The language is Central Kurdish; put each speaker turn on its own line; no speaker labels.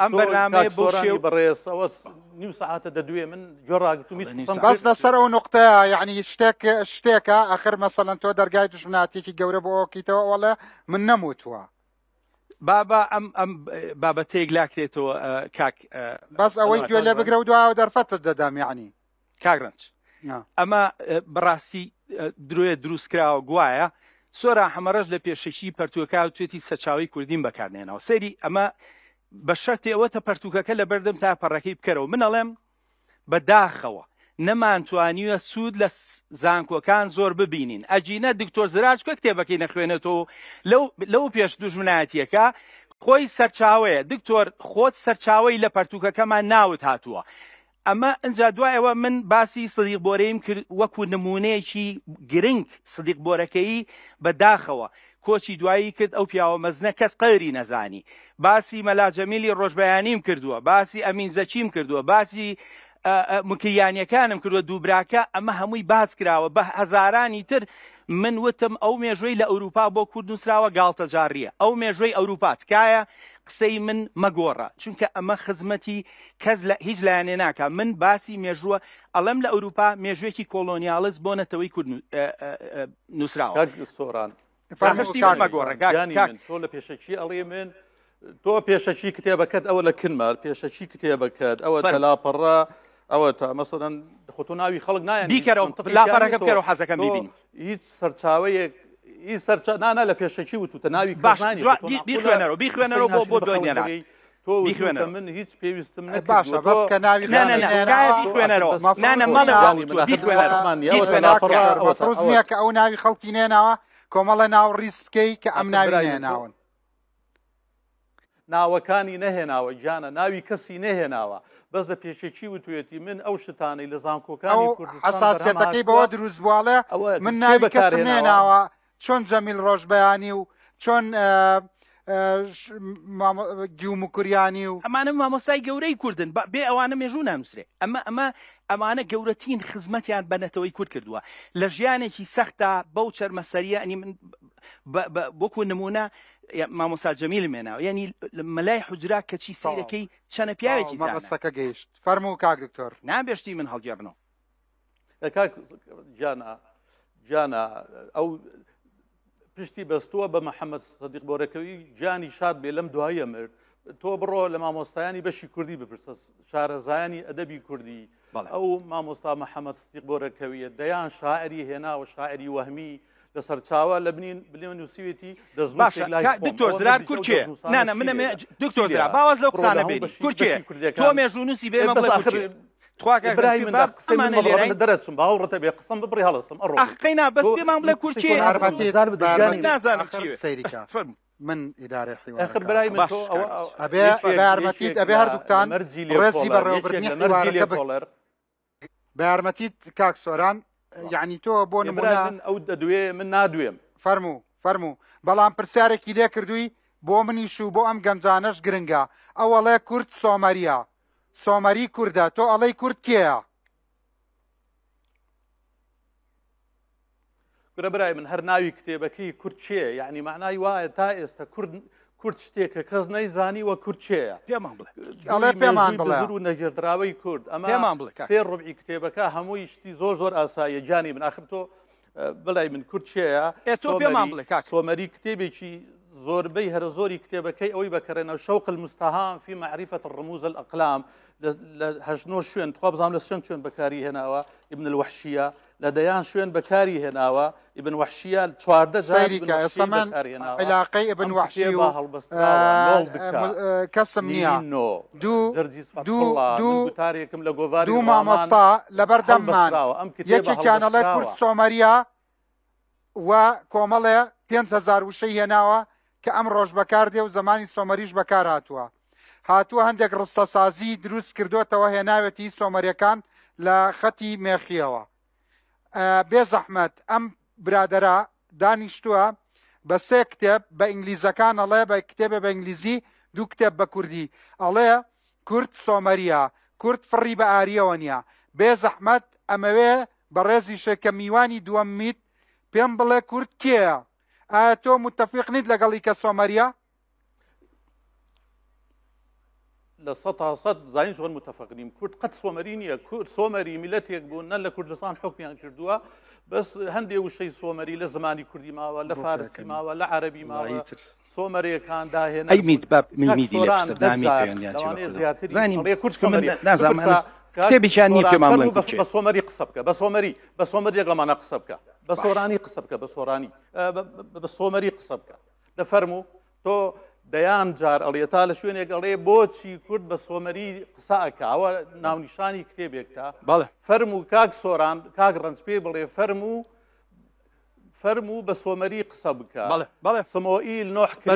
ئەم بەنامەیە بۆڕێ
بەڕێز ئەوە نیم ساعتە دەدوێ من جۆڕاگتتم باس
لەسەرەوە نقطە یعنی شتێک شتێکە ئەخر مەسەلەن تۆ دەرگای دژمناتێکی گەورە بۆکیتەوە ئەوڵە من نەموتووە.
بابا ئەم ئەم بابەتەیەک لاکرێتەوە کاک بەس ئەوەی گوێ لە بگرە و
دواوە دەرفەتە دەدام یعنی کاگرنج
ئەمە بڕاستی درۆیە دروستکراوە گوایە سۆرا هەمەڕەش لە پێشەشی پەرتوەکە و توێتی سەرچاوی کوردین بەکارنێنەوە سەری ئەمە بە شەرتی ئەوە تە پەرتوکەکە لە بەردەم تا پەڕەکەی بکەرەوە من ئەڵێم بەداخەوە نەمانتوانیوە سوود لە زانکۆکان زۆر ببینین ئەجینە دکتۆر زراج کە کتێبەکەی نەخوێنێتەوە لەو پێش دوژمنایەتیەکە خۆی سەرچاوەیە دکتۆر خۆت سەرچاوی لە پەرتوکەکەمان ناوت هاتووە ئەمە ئەجا دوایەوە من باسی سلیق بۆرەیم کرد وەکو نمونەیەکی گرنگ سلیق بۆرەکەی بەداخەوە کۆچی دوایی کرد ئەو پیاوە مەزنە کەس قەیری نەزانی باسی مەلاجەمیلی ڕۆژبیانیم کردووە باسی ئەمین زەچیم کردووە باسی مکیانیەکانم کردووە دووبراکە ئەمە هەمووی باس کراوە بە هەزارانی تر من وتم ئەو مێژوی لە ئەوروپا بۆ کوردنووسراوە گالتەجارڕیە ئەو مێژوی ئەوروپا تکایە قسەی من مەگۆڕە چونکە ئەمە خزمەتی کەس لە هیچ لایەنێ ناکە من باسی مێژووە ئەڵەم لە ئەوروپا مێژوێکی کۆلۆنیالز بۆنەتەوەی کورد نووسراوە سۆران تۆ
لە پێشەکی ئەڵێ من
تۆ پێشەکی کتێبەکەت ئەوە
لە کنمار پێشەکی کتێبەکەت ئەوە تەلاپەڕە ئەوە تا مەسەدەن خۆتۆ ناوی خەڵک نایەن دیکەەوە لاپەرەکە بکەەوە حەزەکەم هیچ سەرچاوەیەک ئی سەرچانانە لە پێشەکی وتوتە ناوی باشانی بیخوێنەرەوە بیخوێنەرەوە بۆ بۆ دنیای تۆ من هیچ پێویستم باشە بەسکە ناوی خوێنەرەوە
کە ئەو ناوی خەڵکی نێناوە کۆمەڵە ناو ڕیست بکەی کە ئەم ناوی ناون.
ناوەکانی نەهێناوە گیانە ناوی کەسی نەهێناوە بەس لە پێشێکی وتوێتی من ئەو شتانەی لە زانکۆکانی کوردستان ئەساسەتەکەی بەوە
دروستواڵێ من ناوی کەس نێناوە. چون جمیل روش بیانی و چۆن آه، آه، گیوم و کوریانی و
ئەمانە مامۆستای گەورەی کوردن بێ ئەوانە مێژوو ناموسرێ ئەمە ئەمە ئەمانە گەورەترین خزمەتیان بە نەتەوەی کورد کردووە لە ژیانێکی سەختا بەو مساریه یعنی من بۆکو نمونە مامۆسا جەمیل مێناوە ینی مەلای حجرا کەچی سیرەکەی چەنە پیاوێکی مەستەکە گەیشت فرمو و کاک دکتۆر نابێشتی من هەڵگیابنەوە جانا جانا او پشتی
بەستووە بە محەممەد سەدیق بۆرەکەوی گیانی شاد بێ لەم دوایە مرد تۆ بڕۆ لە مامۆستایانی بەشی کوردی بپرسە شارەزایانی ئەدەبی کوردی ئەو مامۆستا محەممەد سیق بۆرەکەویە دەیان شاعری هێناوە شاعری وەهمی لە سەرچاوە لە بنین بلێن نووسیوێتی دەزۆرات کورکێ نانە منە دکتۆرا باواز لەو قسانە بێت کورکێ تۆ مێژونوسی بێ دەرەچم باوڕەتە بێ قسم ببری هەڵسم ئەڕقینا
بەستێمان بڵێ کورتێزار
من ئیدارە حیوان برای من ئەبێ یارمەتیت ئەبێ هەردووکتان مەرجی لێڕێزی بەڕێوەبرنی حیوانەکە بڵەر بە یارمەتیت کاکسۆران یعنی تۆ بۆ نمران ئەو دەدوێ من نادوێم فەرموو فەرموو بەڵام پرسیارێکی لێ کردووی بۆ منیش و بۆ ئەم گەنجانەش گرنگە ئەوەڵێ کورت سۆمەریە سۆمەری کووردە تۆ ئەڵەی کورد کێە؟
گرە برای من هەر ناوی کتێبەکەی کورچێ یعنی معنای وایە تا ئێستا کورد کورد شتێکە کەس نەیزانی وە کورچەیە و نەگردراوی کورد ئەمە سێ ڕوبی کتێبەکە هەمووی شتی زۆر زۆر ئاسایە جانی من ئاخر تۆ بڵای من کورچەیە سۆمەری کتێبێکی زور زۆربەی هەر زۆری کتێبەکەی ئەوەی بەکەڕێنە شوق المستهام في معرفة الرموز الأقلام هەژنۆ شوێن توابزان لە شوێن بكاري هنا هێناوە ابن الوحشیە لە دەیان بكاري هنا هێناوە ابن وحشية وحشیە چواردە زاریسەمان علاقەی ابن وحشية وحشی آه،
آه،
دو دو دو دووتارێکم لە گۆواری دوو مامەستا لەبەردەممان یەکێکیانەڵێ کورد
سۆمەریە و کۆمەڵێ 5 هزار وشەی هێناوە کە ئەم ڕۆژ بەکار دێ و زمانی سۆمەریش بەکار هاتووە هاتووە هەندێک ڕستەسازی دروست کردوێتەوە هێناوێتی سۆمەریەکان لە خەتی مێخیەوە بێ زەحمەت ئەم برادەرا دانیشتووە بە سێ کتێب بە ئینگلیزەکان ئەڵێ بە کتێبە بە ئینگلیزی دوو کتێب بە کوردی ئەڵێ کورد سۆمەریە کورد فڕی بە ئاریەوە نییە بێ زەحمەت ئەمەوێ بە ڕێزیشە کە میوانی دووەم میت پێم بڵێ کورد کێە ئایا آه، تۆ متفق نیت لەگەڵی کە سۆمەریە
لە سە تا سەد زانین چۆن متتەفقنیم کورد قەت سۆمەری نیە کورد سۆمەری میلەتێک بوون نە لە کوردستان حکمیان کردووە بەس هەندێ وشەی سۆمەری لە زمانی کوردی ماوە لە فارسی ماوە لە عەربی ماوە سۆمەریەکان داهێنە زیاتر کتێبیان نیە پێمان بە سۆمەری قسە بکە بە سۆمەری بە سۆمەری یەکڵمانە قسە بکە بە سۆرانی قسە بکە بە سۆرانی بە سۆمەری قسە بکە دەفەرمو تۆ دەیان جار ئەڵێ تا لە شوێنێک ئەڵێ بۆچی کورد بە سۆمەری قسەکەوە ناونیشانی کتێبێکتا فەرم و کاک سۆران کاک ڕەنج پێ بڵێ فەرم و فەرم و بە سۆمەری قسە بکە سمۆئیل نۆحکرێ